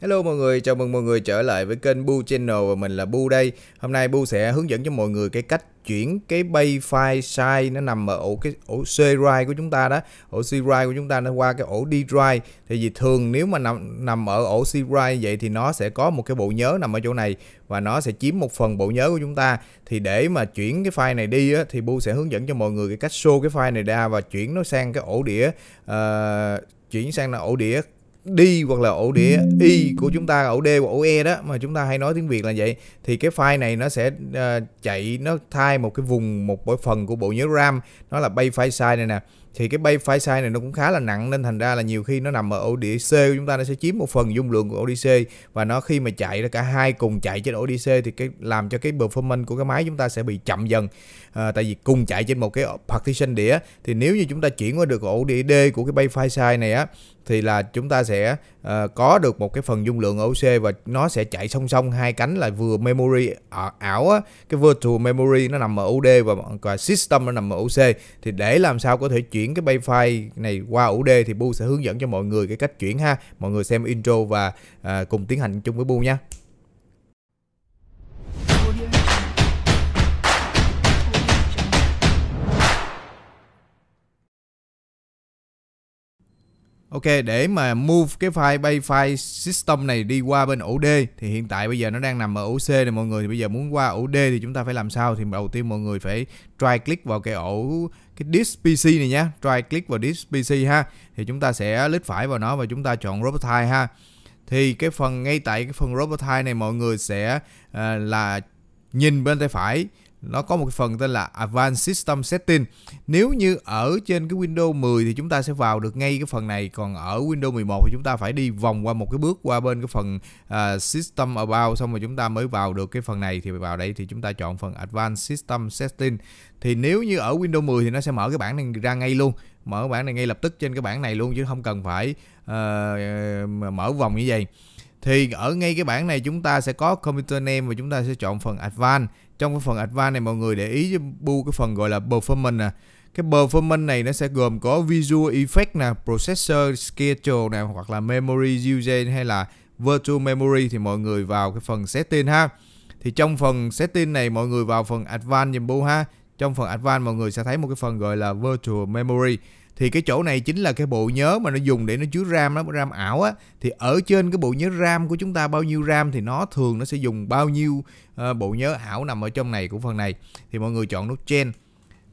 Hello mọi người, chào mừng mọi người trở lại với kênh Bu Channel và mình là Bu đây. Hôm nay Bu sẽ hướng dẫn cho mọi người cái cách chuyển cái bay file size nó nằm ở ổ cái ổ C drive của chúng ta đó, ổ C drive của chúng ta nó qua cái ổ D drive. Thì vì thường nếu mà nằm nằm ở ổ C drive vậy thì nó sẽ có một cái bộ nhớ nằm ở chỗ này và nó sẽ chiếm một phần bộ nhớ của chúng ta. Thì để mà chuyển cái file này đi á, thì Bu sẽ hướng dẫn cho mọi người cái cách show cái file này ra và chuyển nó sang cái ổ đĩa uh, chuyển sang là ổ đĩa đi hoặc là ổ đĩa Y của chúng ta ổ D hoặc ổ E đó mà chúng ta hay nói tiếng Việt là vậy thì cái file này nó sẽ uh, chạy nó thay một cái vùng một bộ phần của bộ nhớ RAM nó là bay file size này nè thì cái bay file size này nó cũng khá là nặng nên thành ra là nhiều khi nó nằm ở ổ đĩa C của chúng ta nó sẽ chiếm một phần dung lượng của ổ đĩa C và nó khi mà chạy ra cả hai cùng chạy trên ổ đĩa C thì cái làm cho cái performance của cái máy chúng ta sẽ bị chậm dần à, tại vì cùng chạy trên một cái partition đĩa thì nếu như chúng ta chuyển qua được ổ đĩa D của cái bay file size này á thì là chúng ta sẽ Ờ, có được một cái phần dung lượng OC và nó sẽ chạy song song hai cánh là vừa memory ờ, ảo á, cái virtual memory nó nằm ở UD và, và system nó nằm ở OC thì để làm sao có thể chuyển cái bay file này qua UD thì Bu sẽ hướng dẫn cho mọi người cái cách chuyển ha mọi người xem intro và à, cùng tiến hành chung với Bu nha Ok, để mà move cái file bay file system này đi qua bên ổ D thì hiện tại bây giờ nó đang nằm ở ổ C này mọi người thì bây giờ muốn qua ổ D thì chúng ta phải làm sao thì đầu tiên mọi người phải try click vào cái ổ cái disk PC này nhé try click vào disk PC ha. Thì chúng ta sẽ lít phải vào nó và chúng ta chọn Robotai ha. Thì cái phần ngay tại cái phần Robotai này mọi người sẽ uh, là nhìn bên tay phải nó có một phần tên là Advanced System Setting. Nếu như ở trên cái Windows 10 thì chúng ta sẽ vào được ngay cái phần này, còn ở Windows 11 thì chúng ta phải đi vòng qua một cái bước qua bên cái phần uh, System About xong rồi chúng ta mới vào được cái phần này thì vào đây thì chúng ta chọn phần Advanced System Setting. Thì nếu như ở Windows 10 thì nó sẽ mở cái bảng này ra ngay luôn, mở bảng này ngay lập tức trên cái bảng này luôn chứ không cần phải uh, mở vòng như vậy thì ở ngay cái bảng này chúng ta sẽ có computer name và chúng ta sẽ chọn phần advanced trong cái phần advanced này mọi người để ý giúp bu cái phần gọi là performance nè cái performance này nó sẽ gồm có visual effect nè processor schedule nè hoặc là memory usage hay là virtual memory thì mọi người vào cái phần setting ha thì trong phần setting này mọi người vào phần advanced nhiệm bu ha trong phần advanced mọi người sẽ thấy một cái phần gọi là virtual memory thì cái chỗ này chính là cái bộ nhớ mà nó dùng để nó chứa RAM nó RAM ảo á thì ở trên cái bộ nhớ RAM của chúng ta bao nhiêu RAM thì nó thường nó sẽ dùng bao nhiêu uh, bộ nhớ ảo nằm ở trong này của phần này thì mọi người chọn nút change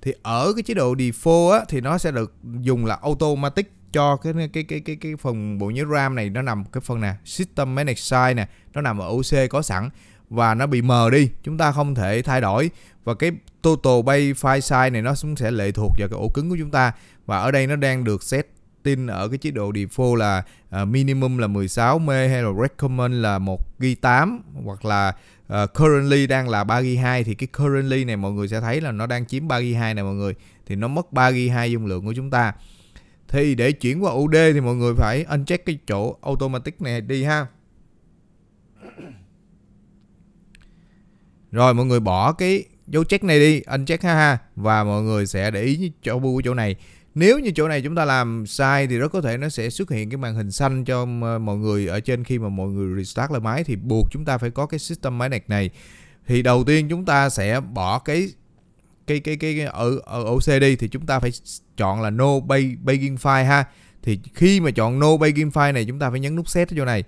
thì ở cái chế độ default á thì nó sẽ được dùng là automatic cho cái cái cái cái cái phần bộ nhớ RAM này nó nằm cái phần nè system manage size nè nó nằm ở OC có sẵn và nó bị mờ đi chúng ta không thể thay đổi và cái total bay file size này nó cũng sẽ lệ thuộc vào cái ổ cứng của chúng ta và ở đây nó đang được set tin ở cái chế độ default là uh, minimum là 16 m hay là recommend là 1 g 8 hoặc là uh, currently đang là 3 g 2 thì cái currently này mọi người sẽ thấy là nó đang chiếm 3 g 2 này mọi người thì nó mất 3 g 2 dung lượng của chúng ta thì để chuyển qua UD thì mọi người phải uncheck cái chỗ automatic này đi ha Rồi mọi người bỏ cái dấu check này đi, anh check ha ha và mọi người sẽ để ý chỗ bu chỗ này. Nếu như chỗ này chúng ta làm sai thì rất có thể nó sẽ xuất hiện cái màn hình xanh cho ờ, mọi người ở trên khi mà mọi người restart lại máy thì buộc chúng ta phải có cái system máy nạc này. Thì đầu tiên chúng ta sẽ bỏ cái cái cái cái, cái ở ở OC đi thì chúng ta phải chọn là no begin file ha. Thì khi mà chọn no begin file này chúng ta phải nhấn nút set ở chỗ này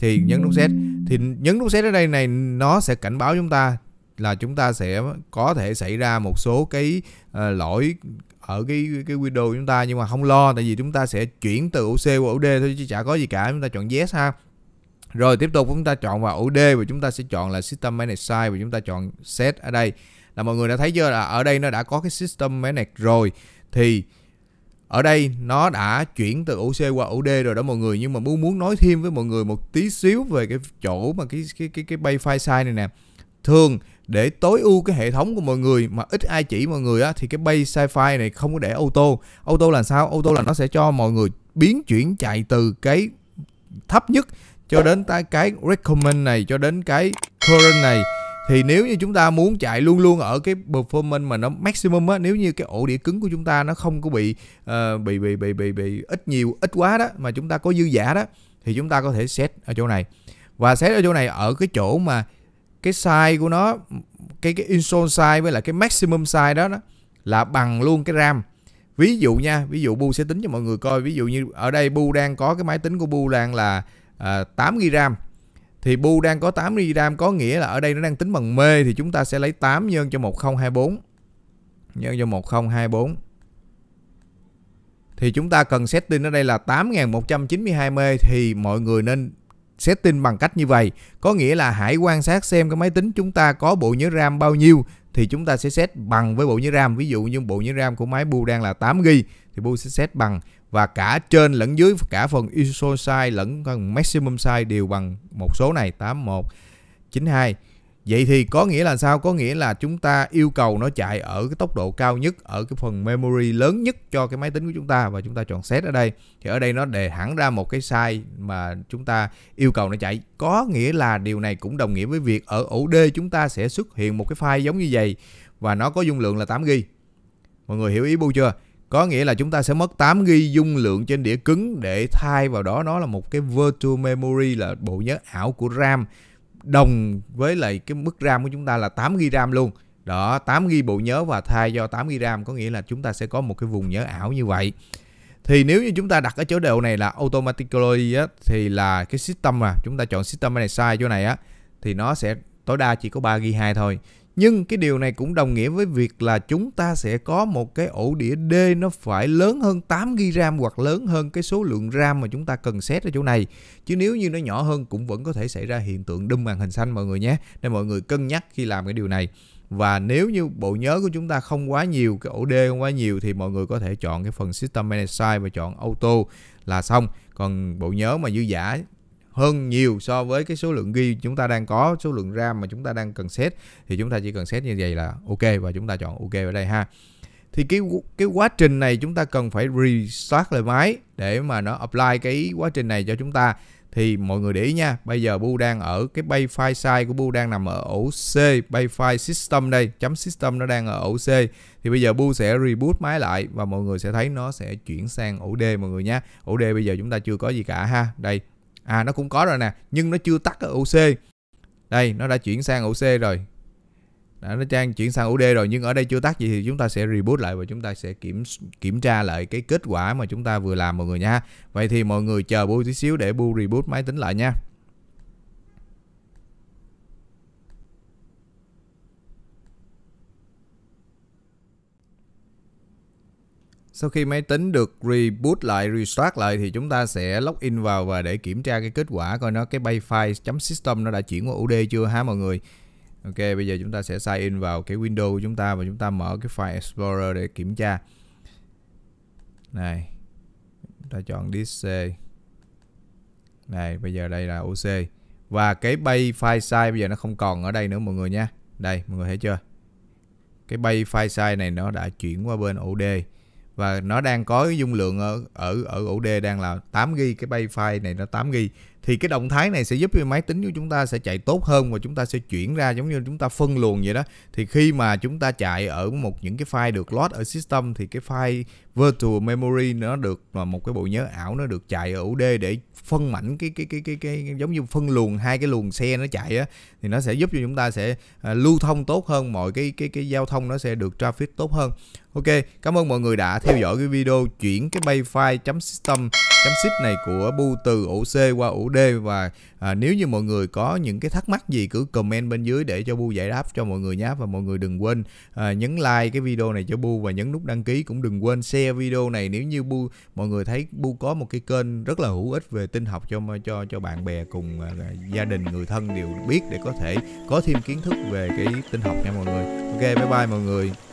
thì nhấn nút set thì nhấn nút set ở đây này nó sẽ cảnh báo chúng ta là chúng ta sẽ có thể xảy ra một số cái uh, lỗi ở cái cái video của chúng ta nhưng mà không lo tại vì chúng ta sẽ chuyển từ UC qua UD thôi chứ chả có gì cả chúng ta chọn yes ha rồi tiếp tục chúng ta chọn vào UD và chúng ta sẽ chọn là System Manage Size và chúng ta chọn Set ở đây. Là mọi người đã thấy chưa là ở đây nó đã có cái System Manage rồi thì ở đây nó đã chuyển từ UC qua UD rồi đó mọi người nhưng mà muốn muốn nói thêm với mọi người một tí xíu về cái chỗ mà cái cái cái cái bay file size này nè thường để tối ưu cái hệ thống của mọi người mà ít ai chỉ mọi người á thì cái bay size file này không có để auto auto là sao auto là nó sẽ cho mọi người biến chuyển chạy từ cái thấp nhất cho đến cái recommend này cho đến cái current này thì nếu như chúng ta muốn chạy luôn luôn ở cái performance mà nó maximum á nếu như cái ổ đĩa cứng của chúng ta nó không có bị uh, bị, bị bị bị bị ít nhiều ít quá đó mà chúng ta có dư giả đó thì chúng ta có thể set ở chỗ này và set ở chỗ này ở cái chỗ mà cái size của nó cái cái install size với lại cái maximum size đó, đó là bằng luôn cái ram ví dụ nha ví dụ bu sẽ tính cho mọi người coi ví dụ như ở đây bu đang có cái máy tính của bu đang là uh, 8 gb ram thì bu đang có 8 gram có nghĩa là ở đây nó đang tính bằng mê thì chúng ta sẽ lấy 8 nhân cho 1024 nhân cho 1024 thì chúng ta cần setting ở đây là 8192 mê thì mọi người nên setting bằng cách như vậy có nghĩa là hãy quan sát xem cái máy tính chúng ta có bộ nhớ RAM bao nhiêu thì chúng ta sẽ set bằng với bộ nhớ RAM ví dụ như bộ nhớ RAM của máy bu đang là 8 GB thì bu sẽ set bằng và cả trên lẫn dưới cả phần ISO size lẫn phần maximum size đều bằng một số này 8192 Vậy thì có nghĩa là sao? Có nghĩa là chúng ta yêu cầu nó chạy ở cái tốc độ cao nhất, ở cái phần memory lớn nhất cho cái máy tính của chúng ta và chúng ta chọn set ở đây. Thì ở đây nó đề hẳn ra một cái size mà chúng ta yêu cầu nó chạy. Có nghĩa là điều này cũng đồng nghĩa với việc ở ổ D chúng ta sẽ xuất hiện một cái file giống như vậy và nó có dung lượng là 8 GB. Mọi người hiểu ý bu chưa? Có nghĩa là chúng ta sẽ mất 8 ghi dung lượng trên đĩa cứng để thay vào đó nó là một cái virtual memory là bộ nhớ ảo của RAM đồng với lại cái mức RAM của chúng ta là 8 GB RAM luôn. Đó, 8 ghi bộ nhớ và thay do 8 GB RAM có nghĩa là chúng ta sẽ có một cái vùng nhớ ảo như vậy. Thì nếu như chúng ta đặt ở chỗ đều này là automatically á, thì là cái system mà chúng ta chọn system này sai chỗ này á thì nó sẽ tối đa chỉ có 3 GB 2 thôi. Nhưng cái điều này cũng đồng nghĩa với việc là chúng ta sẽ có một cái ổ đĩa D nó phải lớn hơn 8 GB RAM hoặc lớn hơn cái số lượng RAM mà chúng ta cần xét ở chỗ này. Chứ nếu như nó nhỏ hơn cũng vẫn có thể xảy ra hiện tượng đâm màn hình xanh mọi người nhé. Nên mọi người cân nhắc khi làm cái điều này. Và nếu như bộ nhớ của chúng ta không quá nhiều, cái ổ D không quá nhiều thì mọi người có thể chọn cái phần System Manage Size và chọn Auto là xong. Còn bộ nhớ mà dư giả hơn nhiều so với cái số lượng ghi chúng ta đang có số lượng ram mà chúng ta đang cần set thì chúng ta chỉ cần set như vậy là ok và chúng ta chọn ok ở đây ha thì cái cái quá trình này chúng ta cần phải restart lại máy để mà nó apply cái quá trình này cho chúng ta thì mọi người để ý nha bây giờ bu đang ở cái bay file size của bu đang nằm ở ổ c bay file system đây chấm system nó đang ở ổ c thì bây giờ bu sẽ reboot máy lại và mọi người sẽ thấy nó sẽ chuyển sang ổ d mọi người nha ổ d bây giờ chúng ta chưa có gì cả ha đây à nó cũng có rồi nè nhưng nó chưa tắt ở OC đây nó đã chuyển sang OC rồi đã nó đang chuyển sang UD rồi nhưng ở đây chưa tắt gì thì chúng ta sẽ reboot lại và chúng ta sẽ kiểm kiểm tra lại cái kết quả mà chúng ta vừa làm mọi người nha. Vậy thì mọi người chờ Bu tí xíu để Bu reboot máy tính lại nha. Sau khi máy tính được reboot lại, restart lại thì chúng ta sẽ login vào và để kiểm tra cái kết quả coi nó cái bay file .system nó đã chuyển qua UD chưa ha mọi người. Ok, bây giờ chúng ta sẽ sign in vào cái window của chúng ta và chúng ta mở cái file Explorer để kiểm tra. Này. Chúng ta chọn disk Này, bây giờ đây là OC. Và cái bay file size bây giờ nó không còn ở đây nữa mọi người nha. Đây, mọi người thấy chưa? Cái bay file size này nó đã chuyển qua bên OD và nó đang có dung lượng ở ở ở ổ D đang là 8 g cái bay file này nó 8 g thì cái động thái này sẽ giúp cho máy tính của chúng ta sẽ chạy tốt hơn và chúng ta sẽ chuyển ra giống như chúng ta phân luồng vậy đó thì khi mà chúng ta chạy ở một những cái file được load ở system thì cái file virtual memory nó được là một cái bộ nhớ ảo nó được chạy ở UD để phân mảnh cái cái cái cái cái giống như phân luồng hai cái luồng xe nó chạy á thì nó sẽ giúp cho chúng ta sẽ à, lưu thông tốt hơn mọi cái cái cái giao thông nó sẽ được traffic tốt hơn. Ok, cảm ơn mọi người đã theo dõi cái video chuyển cái bay file chấm system chấm ship này của bu từ ổ C qua ổ chủ và à, nếu như mọi người có những cái thắc mắc gì cứ comment bên dưới để cho Bu giải đáp cho mọi người nhé và mọi người đừng quên à, nhấn like cái video này cho Bu và nhấn nút đăng ký cũng đừng quên share video này nếu như Bu mọi người thấy Bu có một cái kênh rất là hữu ích về tin học cho cho cho bạn bè cùng à, gia đình người thân đều biết để có thể có thêm kiến thức về cái tin học nha mọi người. Ok bye bye mọi người.